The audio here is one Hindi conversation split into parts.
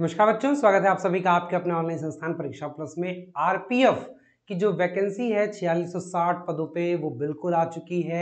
नमस्कार बच्चों स्वागत है आप सभी का आपके अपने ऑनलाइन संस्थान परीक्षा प्लस में आरपीएफ की जो वैकेंसी है 4660 पदों पे वो बिल्कुल आ चुकी है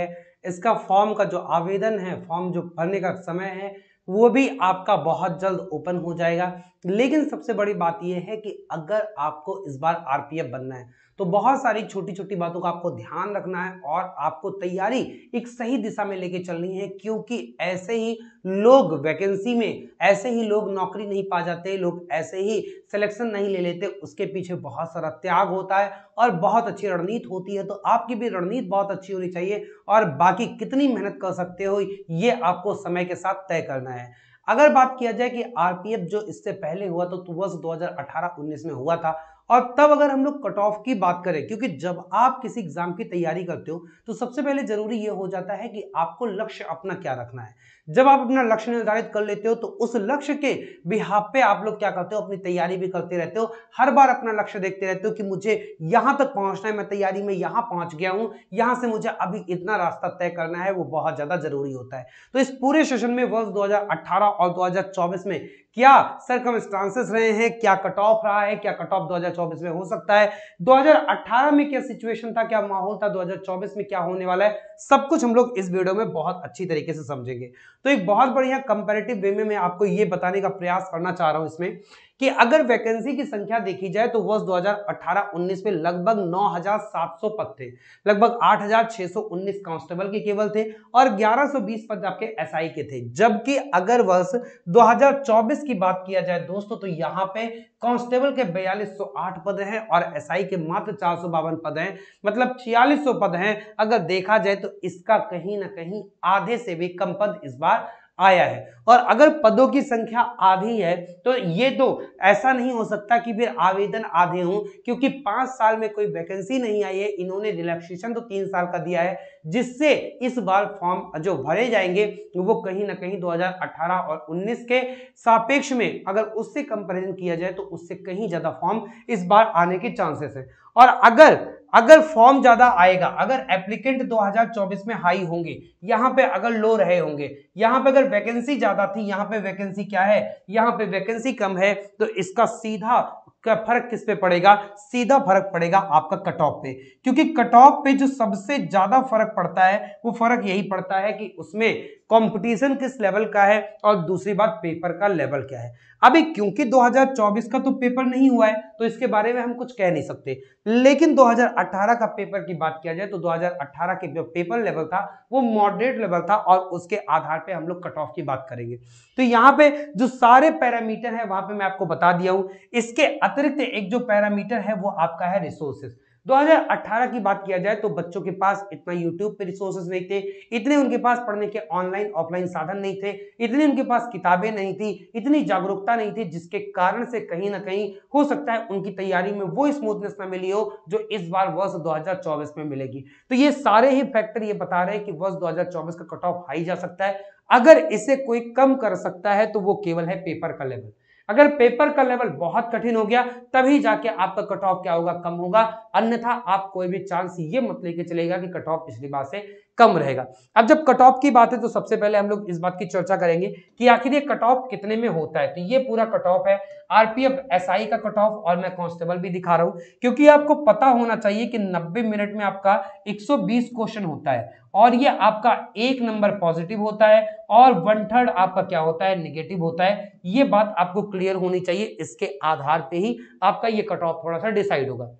इसका फॉर्म का जो आवेदन है फॉर्म जो भरने का समय है वो भी आपका बहुत जल्द ओपन हो जाएगा लेकिन सबसे बड़ी बात यह है कि अगर आपको इस बार आरपीएफ बनना है तो बहुत सारी छोटी छोटी बातों का आपको ध्यान रखना है और आपको तैयारी एक सही दिशा में लेके चलनी है क्योंकि ऐसे ही लोग वैकेंसी में ऐसे ही लोग नौकरी नहीं पा जाते लोग ऐसे ही सिलेक्शन नहीं ले लेते उसके पीछे बहुत सारा त्याग होता है और बहुत अच्छी रणनीति होती है तो आपकी भी रणनीति बहुत अच्छी होनी चाहिए और बाकी कितनी मेहनत कर सकते हो ये आपको समय के साथ तय करना है अगर बात किया जाए कि आरपीएफ जो इससे पहले हुआ तो वर्ष 2018-19 में हुआ था और तब अगर हम लोग कट ऑफ की बात करें क्योंकि जब आप किसी एग्जाम की तैयारी करते हो तो सबसे पहले जरूरी यह हो जाता है कि आपको लक्ष्य अपना क्या रखना है जब आप अपना लक्ष्य निर्धारित कर लेते हो तो उस लक्ष्य के बिहाब पे आप लोग क्या करते हो अपनी तैयारी भी करते रहते हो हर बार अपना लक्ष्य देखते रहते हो कि मुझे यहां तक पहुंचना है मैं तैयारी में यहां पहुंच गया हूँ यहाँ से मुझे अभी इतना रास्ता तय करना है वो बहुत ज़्यादा जरूरी होता है तो इस पूरे सेशन में वर्ष दो और दो में क्या स्टांसेस रहे हैं क्या कट ऑफ रहा है क्या कट ऑफ 2024 में हो सकता है 2018 में क्या सिचुएशन था क्या माहौल था 2024 में क्या होने वाला है सब कुछ हम लोग इस वीडियो में बहुत अच्छी तरीके से समझेंगे तो एक बहुत बढ़िया कंपेरेटिव वे में मैं आपको ये बताने का प्रयास करना चाह रहा हूँ इसमें कि अगर वैकेंसी की संख्या देखी जाए तो वर्ष 2018-19 में लगभग 9,700 पद थे लगभग 8,619 कांस्टेबल के केवल थे और 1120 पद आपके एसआई के थे जबकि अगर वर्ष 2024 की बात किया जाए दोस्तों तो यहाँ पे कांस्टेबल के 4208 पद हैं और एसआई के मात्र चार पद हैं मतलब छियालीस पद हैं अगर देखा जाए तो इसका कहीं ना कहीं आधे से भी कम पद इस बार आया है और अगर पदों की संख्या आधी है तो ये तो ऐसा नहीं हो सकता कि फिर आवेदन आधे हों क्योंकि पाँच साल में कोई वैकेंसी नहीं आई है इन्होंने रिलैक्सेशन तो तीन साल का दिया है जिससे इस बार फॉर्म जो भरे जाएंगे वो कहीं ना कहीं 2018 और 19 के सापेक्ष में अगर उससे कंपेरिजन किया जाए तो उससे कहीं ज़्यादा फॉर्म इस बार आने के चांसेस है और अगर अगर फॉर्म ज्यादा आएगा अगर एप्लीकेंट 2024 में हाई होंगे यहां पे अगर लो रहे होंगे यहाँ पे अगर वैकेंसी ज्यादा थी यहाँ पे वैकेंसी क्या है यहां पे वैकेंसी कम है तो इसका सीधा का फर्क किस पे पड़ेगा सीधा फर्क पड़ेगा आपका कट ऑफ पे क्योंकि कट ऑफ पे जो सबसे ज्यादा फर्क पड़ता है वो फर्क यही पड़ता है कि उसमें कंपटीशन किस लेवल का है और दूसरी बात पेपर का लेवल क्या है अभी क्योंकि 2024 का तो पेपर नहीं हुआ है तो इसके बारे में हम कुछ कह नहीं सकते लेकिन 2018 का पेपर की बात किया जाए तो 2018 के जो पेपर लेवल था वो मॉडरेट लेवल था और उसके आधार पे हम लोग कट ऑफ की बात करेंगे तो यहाँ पे जो सारे पैरामीटर है वहां पे मैं आपको बता दिया हूँ इसके अतिरिक्त एक जो पैरामीटर है वो आपका है रिसोर्सेस 2018 की बात किया जाए तो बच्चों के पास इतना यूट्यूब पे रिसोर्सेज नहीं थे इतने उनके पास पढ़ने के ऑनलाइन ऑफलाइन साधन नहीं थे इतने उनके पास किताबें नहीं थी इतनी जागरूकता नहीं थी जिसके कारण से कहीं ना कहीं हो सकता है उनकी तैयारी में वो स्मूथनेस ना मिली हो जो इस बार वर्ष 2024 में मिलेगी तो ये सारे ही फैक्टर ये बता रहे हैं कि वर्ष दो का कट ऑफ हाई जा सकता है अगर इसे कोई कम कर सकता है तो वो केवल है पेपर का लेवल अगर पेपर का लेवल बहुत कठिन हो गया तभी जाके आपका कट ऑफ क्या होगा कम होगा अन्यथा आप कोई भी चांस ये मत लेके चलेगा कि कट ऑफ पिछली बार से कम रहेगा अब जब कट ऑफ की बात है तो सबसे पहले हम लोग इस बात की चर्चा करेंगे कि आखिर ये कट ऑफ कितने में होता है तो ये पूरा कट ऑफ है आरपीएफ एसआई का कट ऑफ और मैं कांस्टेबल भी दिखा रहा हूं क्योंकि आपको पता होना चाहिए कि 90 मिनट में आपका 120 क्वेश्चन होता है और ये आपका एक नंबर पॉजिटिव होता है और वन थर्ड आपका क्या होता है निगेटिव होता है ये बात आपको क्लियर होनी चाहिए इसके आधार पर ही आपका ये कट ऑफ थोड़ा सा डिसाइड होगा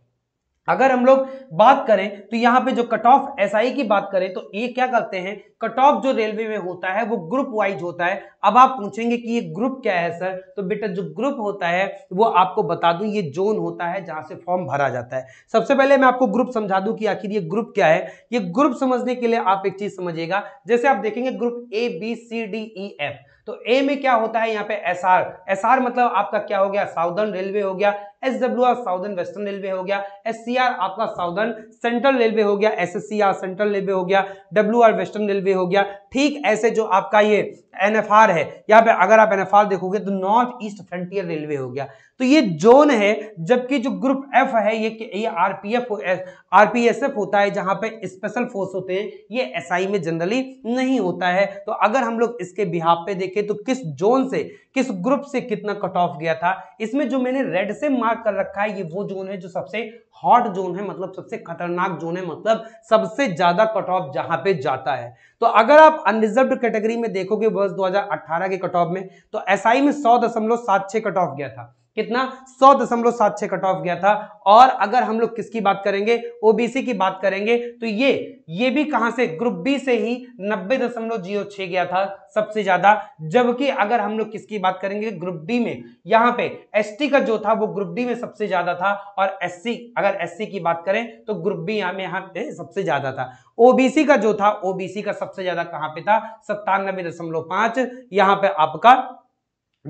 अगर हम लोग बात करें तो यहाँ पे जो कट ऑफ एस की बात करें तो ये क्या करते हैं कट ऑफ जो रेलवे में होता है वो ग्रुप वाइज होता है अब आप पूछेंगे कि ये ग्रुप क्या है सर तो बेटा जो ग्रुप होता है वो आपको बता दूं ये जोन होता है जहां से फॉर्म भरा जाता है सबसे पहले मैं आपको ग्रुप समझा दूं कि आखिर ये ग्रुप क्या है ये ग्रुप समझने के लिए आप एक चीज समझिएगा जैसे आप देखेंगे group A B C D E F तो ए में क्या होता है यहाँ पे एस आर एस आर मतलब आपका क्या हो गया साउदर्न रेलवे हो गया S W R southern western railway हो गया एस सी आर आपका साउदर्न सेंट्रल रेलवे हो गया S S C R central railway हो गया डब्ल्यू आर वेस्टर्न रेलवे हो गया ठीक ऐसे जो आपका ये एन एफ आर है यहाँ पे अगर आप एन एफ आर देखोगे तो नॉर्थ ईस्ट फ्रंटियर रेलवे हो गया तो ये जोन है जबकि जो ग्रुप एफ है ये ये एस एफ होता है जहाँ पे स्पेशल फोर्स होते हैं ये एस आई में जनरली नहीं होता है तो अगर हम लोग इसके बिहार पे देखें तो किस जोन से किस ग्रुप से कितना कट ऑफ गया था इसमें जो मैंने रेड से मार्क खतरनाक कर रखा है ये वो जोन है जो सबसे हॉट जोन है मतलब सबसे खतरनाक जोन है मतलब सबसे ज्यादा कट ऑफ जहां पे जाता है तो अगर आप अनरिजर्व कैटेगरी में देखोगे वर्ष 2018 के कट ऑफ में तो एसआई में सौ दशमलव सात छह कट ऑफ गया था कितना सौ दशमलव सात छह कट ऑफ गया था और अगर हम लोग किसकी बात करेंगे ओबीसी की बात करेंगे तो ये ये भी कहां से ग्रुप बी से ही नब्बे दशमलव जीरो छह गया था सबसे ज्यादा जबकि अगर हम लोग किसकी बात करेंगे ग्रुप डी में यहां पे एसटी का जो था वो ग्रुप डी में सबसे ज्यादा था और एससी अगर एससी की बात करें तो ग्रुप बी में यहाँ पे सबसे ज्यादा था ओबीसी का जो था ओबीसी का सबसे ज्यादा कहां पे था सत्तानबे दशमलव पांच यहां पर आपका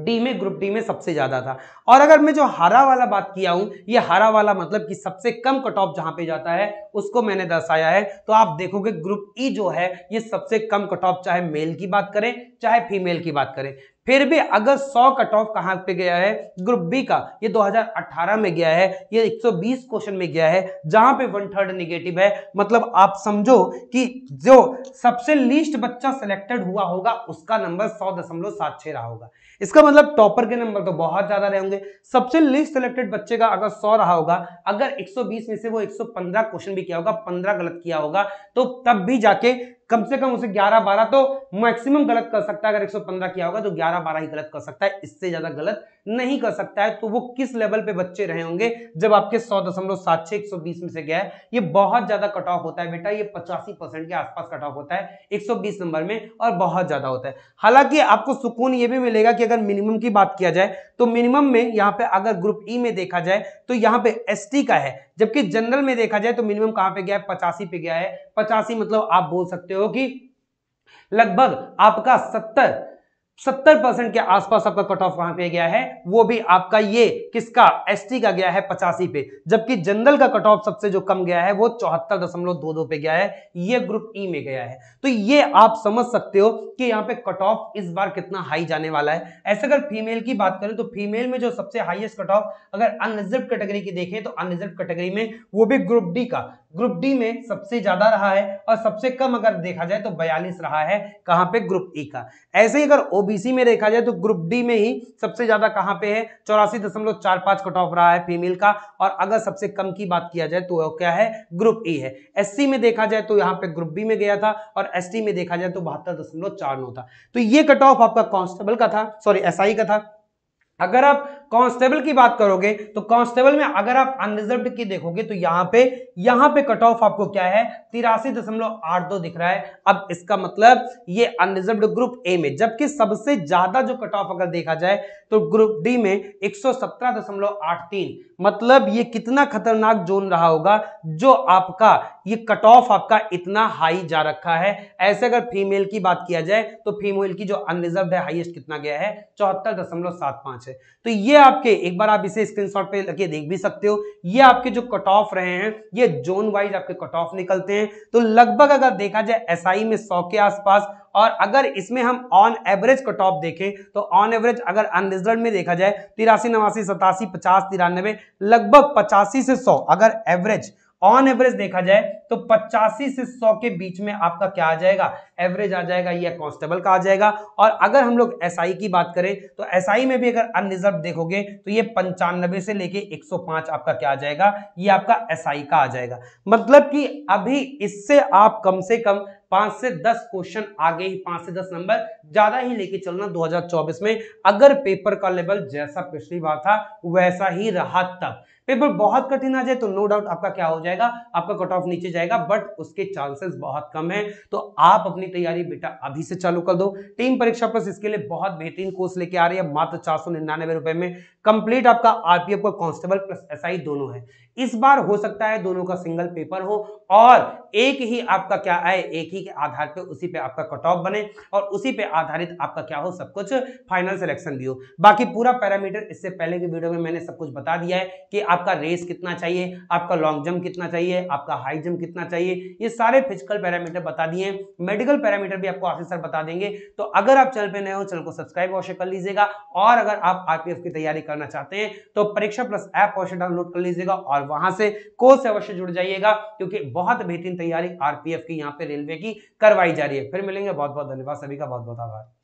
डी में ग्रुप डी में सबसे ज़्यादा था और अगर मैं जो हरा वाला बात किया हूं ये हरा वाला मतलब कि सबसे कम कट ऑफ जहां पे जाता है उसको मैंने दर्शाया है तो आप देखोगे ग्रुप ई e जो है ये सबसे कम कट ऑफ चाहे मेल की बात करें चाहे फीमेल की बात करें फिर भी अगर 100 कट ऑफ कहां पे गया है ग्रुप बी का ये 2018 में गया है ये 120 क्वेश्चन में गया है जहां पे वन थर्ड निगेटिव है मतलब आप समझो कि जो सबसे लीस्ट बच्चा सिलेक्टेड हुआ होगा उसका नंबर सौ दशमलव सात छह रहा होगा इसका मतलब टॉपर के नंबर तो बहुत ज्यादा रहे होंगे सबसे लीस्ट सिलेक्टेड बच्चे का अगर सौ रहा होगा अगर एक में से वो एक क्वेश्चन भी किया होगा पंद्रह गलत किया होगा तो तब भी जाके कम से कम उसे 11 12 तो मैक्सिमम गलत कर सकता है अगर 115 किया होगा तो 11 12 ही गलत कर सकता है इससे ज्यादा गलत नहीं कर सकता है तो वो किस लेवल पे बच्चे रहे होंगे जब आपके सौ दशमलव सात छह एक सौ बीस में से गया है ये बहुत ज्यादा कट ऑफ होता है बेटा ये पचासी परसेंट के आसपास कट ऑफ होता है एक सौ बीस नंबर में और बहुत ज्यादा होता है हालांकि आपको सुकून ये भी मिलेगा कि अगर मिनिमम की बात किया जाए तो मिनिमम में यहाँ पे अगर ग्रुप ई e में देखा जाए तो यहाँ पे एस का है जबकि जनरल में देखा जाए तो मिनिमम कहाँ पे गया है पचासी पे गया है पचासी मतलब आप बोल सकते हो सकते हो कि लगभग आपका सत्तर सत्तर परसेंट के आसपास आपका कट ऑफ कहां पे गया है वो भी आपका ये किसका एसटी का गया है पचासी पे जबकि जनरल का कट ऑफ सबसे जो कम गया है वो चौहत्तर दशमलव दो दो पे गया है ये ग्रुप ई e में गया है तो ये आप समझ सकते हो कि यहाँ पे कट ऑफ इस बार कितना हाई जाने वाला है ऐसे अगर फीमेल की बात करें तो फीमेल में जो सबसे हाइएस्ट कट ऑफ अगर अनरिजर्व कैटेगरी की देखें तो अनरिजर्व कैटेगरी में वो भी ग्रुप डी का ग्रुप डी में सबसे ज्यादा रहा है और सबसे कम अगर देखा जाए तो बयालीस रहा है कहां पे ग्रुप ई का ऐसे ही अगर ओबीसी में देखा जाए तो ग्रुप डी में ही सबसे ज्यादा कहां पे है चौरासी दशमलव चार पांच कट ऑफ रहा है फीमेल का और अगर सबसे कम की बात किया जाए तो वह क्या है ग्रुप ई है एस में देखा जाए तो यहाँ पे ग्रुप बी में गया था और एस में देखा जाए तो बहत्तर था तो ये कट ऑफ आपका कॉन्स्टेबल का था सॉरी एसआई का था अगर आप कांस्टेबल की बात करोगे तो कांस्टेबल में अगर आप अनरिजर्व की देखोगे तो यहां पे यहां पे कट ऑफ आपको क्या है तिरासी दशमलव आठ दो दिख रहा है अब इसका मतलब ये अनरिजर्व ग्रुप ए में जबकि सबसे ज्यादा जो कट ऑफ अगर देखा जाए तो ग्रुप डी में एक मतलब ये कितना खतरनाक जोन रहा होगा जो आपका ये कट ऑफ आपका इतना हाई जा रखा है ऐसे अगर फीमेल की बात किया जाए तो फीमेल की जो अनरिजर्व है हाईएस्ट कितना गया है चौहत्तर दशमलव सात पांच है तो ये आपके एक बार आप इसे स्क्रीनशॉट पे लगे देख भी सकते हो ये आपके जो कट ऑफ रहे हैं ये जोन वाइज आपके कट ऑफ निकलते हैं तो लगभग अगर देखा जाए एसआई में सौ के आसपास और अगर इसमें हम ऑन एवरेज कट ऑफ देखें तो ऑन एवरेज अगर अनरिजल्ट में देखा जाए तिरासी नवासी सतासी पचास तिरानवे लगभग पचासी से सौ अगर एवरेज ऑन एवरेज देखा जाए तो पचासी से सौ के बीच में आपका क्या आ जाएगा एवरेज आ जाएगा या कॉन्स्टेबल का आ जाएगा और अगर हम लोग एस SI की बात करें तो एस SI में भी अगर अनरिजर्व देखोगे तो ये पंचानबे से लेके 105 आपका क्या आ जाएगा ये आपका एस SI का आ जाएगा मतलब कि अभी इससे आप कम से कम पांच से दस क्वेश्चन आगे ही पांच से दस नंबर ज्यादा ही लेके चलना 2024 में अगर पेपर का लेवल जैसा पिछली बार था वैसा ही रहा तब पेपर बहुत कठिन आ जाए तो नो डाउट आपका क्या हो जाएगा आपका कट ऑफ नीचे जाएगा बट उसके चांसेस बहुत कम है तो आप अपनी तैयारी बेटा अभी से चालू कर दो टीम परीक्षा प्लस इसके लिए बहुत बेहतरीन कोर्स लेके आ रही है मात्र चार सौ निन्यानवे रुपए में कंप्लीट आपका आरपीएफ का कांस्टेबल प्लस एसआई दोनों है इस बार हो सकता है दोनों का सिंगल पेपर हो और एक ही आपका क्या आए एक ही के आधार पे उसी पे आपका कट ऑफ बने और उसी पे आधारित आपका क्या हो सब कुछ फाइनल सिलेक्शन भी हो बाकी पूरा पैरामीटर इससे पहले के वीडियो में मैंने सब कुछ बता दिया है कि आपका रेस कितना चाहिए आपका लॉन्ग जंप कितना चाहिए आपका हाई जंप कितना चाहिए ये सारे फिजिकल पैरामीटर बता दिए मेडिकल पैरामीटर भी आपको सर बता देंगे तो अगर आप चैनल पर नए हो चैनल को सब्सक्राइब अवश्य कर लीजिएगा और अगर आप आरपीएफ की तैयारी करना चाहते हैं तो परीक्षा प्लस ऐप अवश्य डाउनलोड कर लीजिएगा और वहां से कोर्स अवश्य जुड़ जाइएगा क्योंकि बहुत बेहतरीन तैयारी आरपीएफ की यहाँ पे रेलवे की करवाई जा रही है फिर मिलेंगे बहुत बहुत धन्यवाद सभी का बहुत बहुत आभार